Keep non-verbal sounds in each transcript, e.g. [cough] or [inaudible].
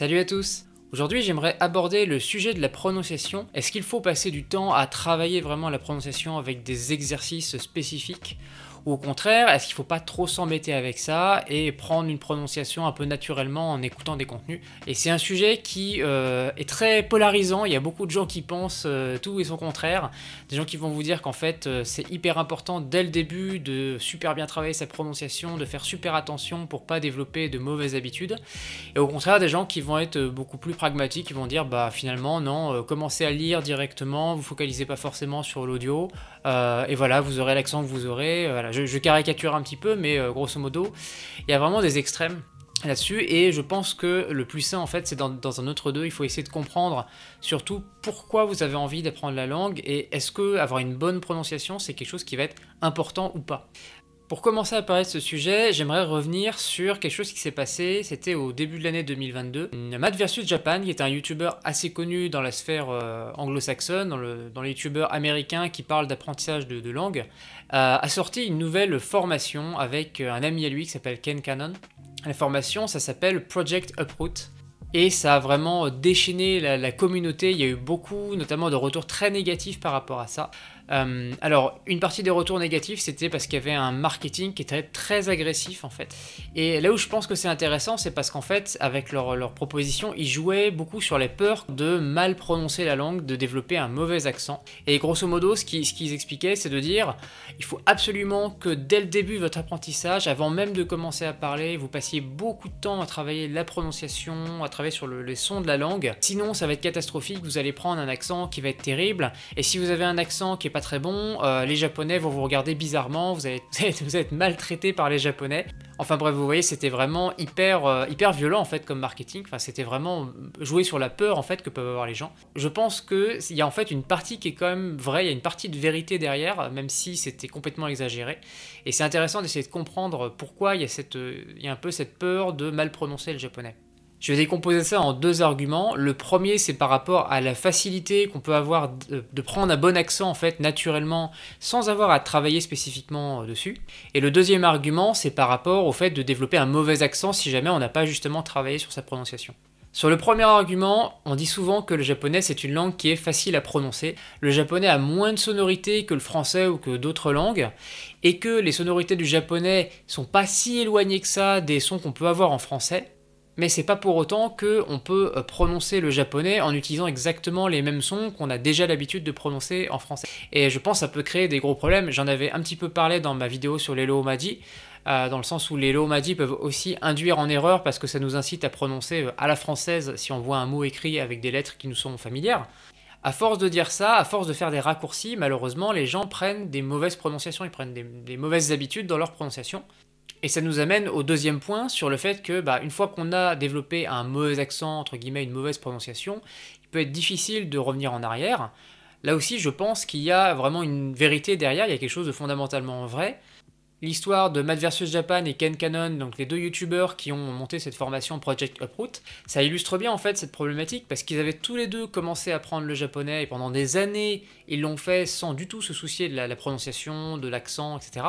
Salut à tous Aujourd'hui, j'aimerais aborder le sujet de la prononciation. Est-ce qu'il faut passer du temps à travailler vraiment la prononciation avec des exercices spécifiques ou au contraire, est-ce qu'il ne faut pas trop s'embêter avec ça et prendre une prononciation un peu naturellement en écoutant des contenus Et c'est un sujet qui euh, est très polarisant, il y a beaucoup de gens qui pensent euh, tout et son contraire, des gens qui vont vous dire qu'en fait euh, c'est hyper important dès le début de super bien travailler sa prononciation, de faire super attention pour pas développer de mauvaises habitudes, et au contraire des gens qui vont être beaucoup plus pragmatiques, qui vont dire bah finalement non, commencez à lire directement, vous focalisez pas forcément sur l'audio, et voilà, vous aurez l'accent que vous aurez je, caricature un petit peu, mais euh, grosso modo, il y a vraiment des extrêmes là-dessus et je pense que le plus sain en fait c'est dans, un autre deux il faut essayer de comprendre surtout pourquoi vous avez envie d'apprendre la langue et est-ce que avoir une bonne prononciation c'est quelque chose qui va être important ou pas pour commencer à parler de ce sujet, j'aimerais revenir sur quelque chose qui s'est passé, c'était au début de l'année 2022. Matt versus Japan, qui est un youtuber assez connu dans la sphère euh, anglo-saxonne, dans, les youtubeurs américains qui parlent d'apprentissage de, langue, euh, a sorti une nouvelle formation avec euh, un ami à lui qui s'appelle Ken Cannon. La formation, ça s'appelle Project Uproot. Et ça a vraiment déchaîné la communauté, il y a eu beaucoup, notamment de retours très négatifs par rapport à ça. Euh, alors, une partie des retours négatifs, c'était parce qu'il y avait un marketing qui était très agressif en fait. Et là où je pense que c'est intéressant, c'est parce qu'en fait, avec leur, leur, proposition, ils jouaient beaucoup sur les peurs de mal prononcer la langue, de développer un mauvais accent. Et grosso modo, ce qu'ils expliquaient, c'est de dire, il faut absolument que dès le début de votre apprentissage, avant même de commencer à parler, vous passiez beaucoup de temps à travailler la prononciation, à travailler sur le, les sons de la langue. Sinon, ça va être catastrophique, vous allez prendre un accent qui va être terrible. Et si vous avez un accent qui est pas très bon, euh, les Japonais vont vous regarder bizarrement, vous allez, vous [laughs] êtes maltraité par les Japonais. Enfin bref, vous voyez, c'était vraiment hyper, euh, hyper violent en fait comme marketing. Enfin, c'était vraiment jouer sur la peur en fait que peuvent avoir les gens. Je pense qu'il y a en fait une partie qui est quand même vraie, il y a une partie de vérité derrière, même si c'était complètement exagéré. Et c'est intéressant d'essayer de comprendre pourquoi il y, a cette, euh, il y a un peu cette peur de mal prononcer le japonais. Je vais décomposer ça en deux arguments. Le premier, c'est par rapport à la facilité qu'on peut avoir de prendre un bon accent en fait naturellement sans avoir à travailler spécifiquement euh, dessus. Et le deuxième argument, c'est par rapport au fait de développer un mauvais accent si jamais on n'a pas justement travaillé sur sa prononciation. Sur le premier argument, on dit souvent que le japonais c'est une langue qui est facile à prononcer. Le japonais a moins de sonorités que le français ou que d'autres langues, et que les sonorités du japonais sont pas si éloignées que ça des sons qu'on peut avoir en français mais c'est pas pour autant qu'on peut euh, prononcer le japonais en utilisant exactement les mêmes sons qu'on a déjà l'habitude de prononcer en français. Et je pense que ça peut créer des gros problèmes. J'en avais un petit peu parlé dans ma vidéo sur les loomadi, euh, dans le sens où les loomadi peuvent aussi induire en erreur parce que ça nous incite à prononcer euh, à la française si on voit un mot écrit avec des lettres qui nous sont familières. À force de dire ça, à force de faire des raccourcis, malheureusement, les gens prennent des mauvaises prononciations, ils prennent des mauvaises habitudes dans leur prononciation. Et ça nous amène au deuxième point sur le fait que, bah, une fois qu'on a développé un mauvais accent, entre guillemets, une mauvaise prononciation, il peut être difficile de revenir en arrière. Là aussi, je pense qu'il y a vraiment une vérité derrière, il y a quelque chose de fondamentalement vrai l'histoire de Matt versus Japan et Ken Cannon, donc les deux youtubeurs qui ont monté cette formation Project Uproot, ça illustre bien en fait cette problématique parce qu'ils avaient tous les deux commencé à apprendre le japonais et pendant des années ils l'ont fait sans du tout se soucier de la, la prononciation, de l'accent, etc.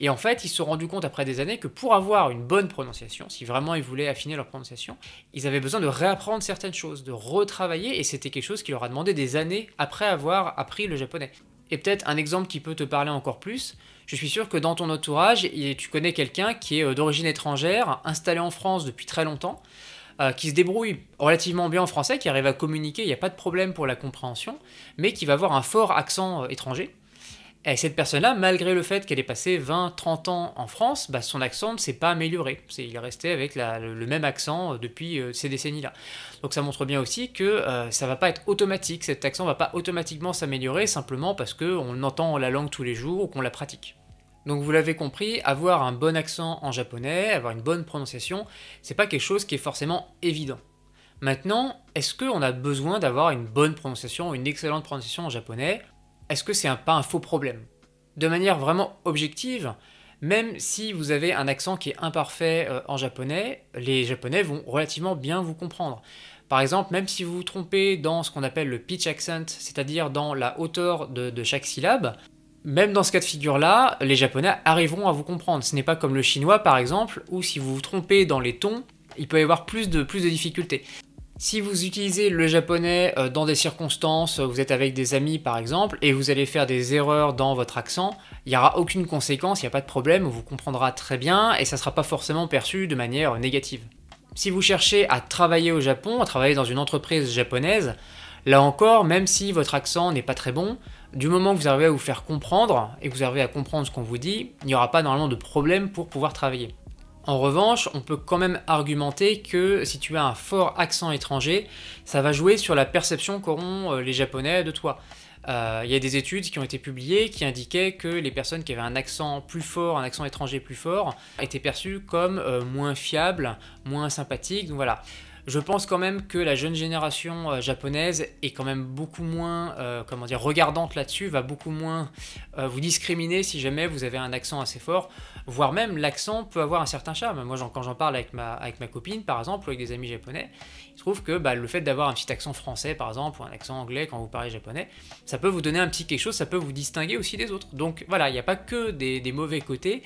Et en fait ils se sont rendus compte après des années que pour avoir une bonne prononciation, si vraiment ils voulaient affiner leur prononciation, ils avaient besoin de réapprendre certaines choses, de retravailler et c'était quelque chose qui leur a demandé des années après avoir appris le japonais et peut-être un exemple qui peut te parler encore plus. Je suis sûr que dans ton entourage, tu connais quelqu'un qui est euh, d'origine étrangère, installé en France depuis très longtemps, euh, qui se débrouille relativement bien en français, qui arrive à communiquer, il n'y a pas de problème pour la compréhension, mais qui va avoir un fort accent euh, étranger. Et cette personne-là, malgré le fait qu'elle ait passé 20-30 ans en France, bah, son accent ne s'est pas amélioré. il est resté avec le, même accent euh, depuis euh, ces décennies-là. Donc ça montre bien aussi que euh, ça ne va pas être automatique, cet accent ne va pas automatiquement s'améliorer simplement parce qu'on entend la langue tous les jours ou qu'on la pratique. Donc vous l'avez compris, avoir un bon accent en japonais, avoir une bonne prononciation, c'est pas quelque chose qui est forcément évident. Maintenant, est-ce qu'on a besoin d'avoir une bonne prononciation, une excellente prononciation en japonais est-ce que c'est un, pas un faux problème De manière vraiment objective, même si vous avez un accent qui est imparfait euh, en japonais, les japonais vont relativement bien vous comprendre. Par exemple, même si vous vous trompez dans ce qu'on appelle le pitch accent, c'est-à-dire dans la hauteur de, chaque syllabe, même dans ce cas de figure-là, les Japonais arriveront à vous comprendre. Ce n'est pas comme le chinois, par exemple, où si vous vous trompez dans les tons, il peut y avoir plus de, plus de difficultés. Si vous utilisez le japonais euh, dans des circonstances, euh, vous êtes avec des amis par exemple, et vous allez faire des erreurs dans votre accent, il n'y aura aucune conséquence, il n'y a pas de problème, vous comprendra très bien, et ça ne sera pas forcément perçu de manière euh, négative. Si vous cherchez à travailler au Japon, à travailler dans une entreprise japonaise, là encore, même si votre accent n'est pas très bon, du moment que vous arrivez à vous faire comprendre, et que vous arrivez à comprendre ce qu'on vous dit, il n'y aura pas normalement de problème pour pouvoir travailler. En revanche, on peut quand même argumenter que si tu as un fort accent étranger, ça va jouer sur la perception qu'auront euh, les Japonais de toi. Euh, il y a des études qui ont été publiées qui indiquaient que les personnes qui avaient un accent plus fort, un accent étranger plus fort, étaient perçues comme euh, moins fiables, moins sympathiques. Donc voilà je pense quand même que la jeune génération euh, japonaise est quand même beaucoup moins, euh, comment dire, regardante là-dessus, va beaucoup moins euh, vous discriminer si jamais vous avez un accent assez fort, voire même l'accent peut avoir un certain charme. Moi, quand j'en parle avec ma, avec ma copine, par exemple, ou avec des amis japonais, il se trouve que bah, le fait d'avoir un petit accent français, par exemple, ou un accent anglais quand vous parlez japonais, ça peut vous donner un petit quelque chose, ça peut vous distinguer aussi des autres. Donc voilà, il n'y a pas que des, des mauvais côtés,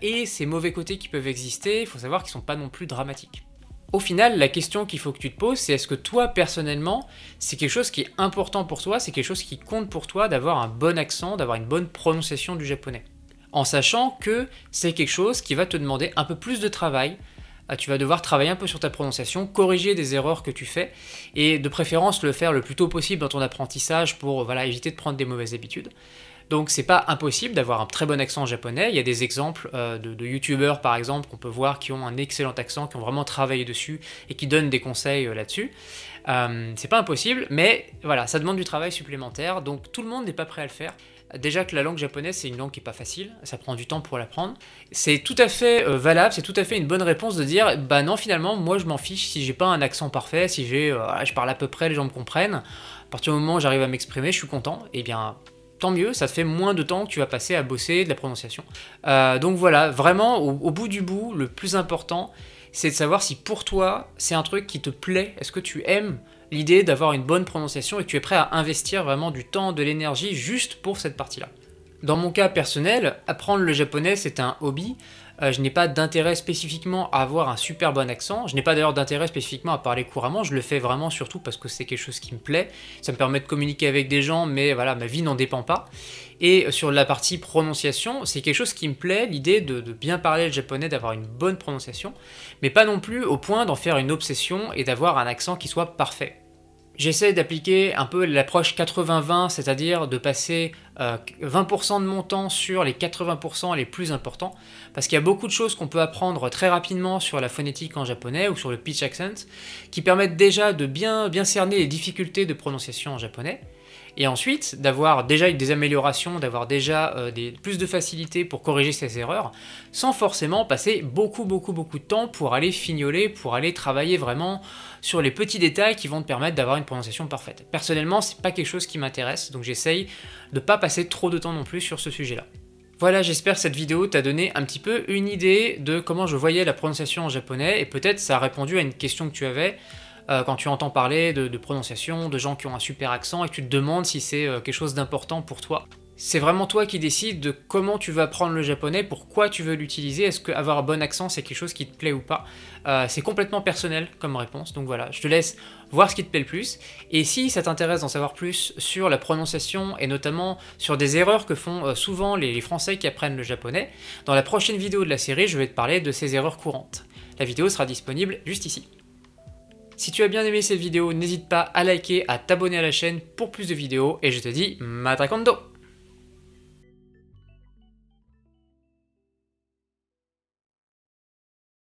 et ces mauvais côtés qui peuvent exister, il faut savoir qu'ils ne sont pas non plus dramatiques au final, la question qu'il faut que tu te poses, c'est est-ce que toi, personnellement, c'est quelque chose qui est important pour toi, c'est quelque chose qui compte pour toi d'avoir un bon accent, d'avoir une bonne prononciation du japonais En sachant que c'est quelque chose qui va te demander un peu plus de travail. Ah, tu vas devoir travailler un peu sur ta prononciation, corriger des erreurs que tu fais, et de préférence le faire le plus tôt possible dans ton apprentissage pour éviter de prendre des mauvaises habitudes. Donc c'est pas impossible d'avoir un très bon accent japonais. Il y a des exemples euh, de, de youtubeurs par exemple qu'on peut voir qui ont un excellent accent, qui ont vraiment travaillé dessus et qui donnent des conseils euh, là-dessus. Euh, c'est pas impossible, mais voilà, ça demande du travail supplémentaire, donc tout le monde n'est pas prêt à le faire. Déjà que la langue japonaise, c'est une langue qui n'est pas facile, ça prend du temps pour l'apprendre. C'est tout à fait valable, c'est tout à fait une bonne réponse de dire bah non, finalement, moi je m'en fiche si j'ai pas un accent parfait, si j'ai, je parle à peu près, les gens me comprennent. À partir du moment où j'arrive à m'exprimer, je suis content, et eh bien tant mieux, ça te fait moins de temps que tu vas passer à bosser de la prononciation. Euh, donc voilà, vraiment, au, au, bout du bout, le plus important, c'est de savoir si pour toi, c'est un truc qui te plaît, est-ce que tu aimes l'idée d'avoir une bonne prononciation et que tu es prêt à investir vraiment du temps, de l'énergie juste pour cette partie-là. Dans mon cas personnel, apprendre le japonais, c'est un hobby. Euh, je n'ai pas d'intérêt spécifiquement à avoir un super bon accent, je n'ai pas d'ailleurs d'intérêt spécifiquement à parler couramment, je le fais vraiment surtout parce que c'est quelque chose qui me plaît, ça me permet de communiquer avec des gens, mais voilà, ma vie n'en dépend pas. Et sur la partie prononciation, c'est quelque chose qui me plaît, l'idée de, de, bien parler le japonais, d'avoir une bonne prononciation, mais pas non plus au point d'en faire une obsession et d'avoir un accent qui soit parfait. J'essaie d'appliquer un peu l'approche 80-20, c'est-à-dire de passer 20% euh, de mon temps sur les 80% les plus importants, parce qu'il y a beaucoup de choses qu'on peut apprendre très rapidement sur la phonétique en japonais ou sur le pitch accent, qui permettent déjà de bien, bien cerner les difficultés de prononciation en japonais, et ensuite d'avoir déjà des améliorations, d'avoir déjà euh, des, plus de facilité pour corriger ces erreurs, sans forcément passer beaucoup beaucoup beaucoup de temps pour aller fignoler, pour aller travailler vraiment sur les petits détails qui vont te permettre d'avoir une prononciation parfaite. Personnellement, c'est pas quelque chose qui m'intéresse, donc j'essaye de pas passer trop de temps non plus sur ce sujet-là. Voilà, j'espère que cette vidéo t'a donné un petit peu une idée de comment je voyais la prononciation en japonais, et peut-être ça a répondu à une question que tu avais euh, quand tu entends parler de, prononciation, de gens qui ont un super accent, et que tu te demandes si c'est euh, quelque chose d'important pour toi c'est vraiment toi qui décides de comment tu vas apprendre le japonais, pourquoi tu veux l'utiliser, est-ce qu'avoir un bon accent c'est quelque chose qui te plaît ou pas. Euh, c'est complètement personnel comme réponse, donc voilà, je te laisse voir ce qui te plaît le plus. Et si ça t'intéresse d'en savoir plus sur la prononciation et notamment sur des erreurs que font euh, souvent les Français qui apprennent le japonais, dans la prochaine vidéo de la série je vais te parler de ces erreurs courantes. La vidéo sera disponible juste ici. Si tu as bien aimé cette vidéo, n'hésite pas à liker, à t'abonner à la chaîne pour plus de vidéos et je te dis matakando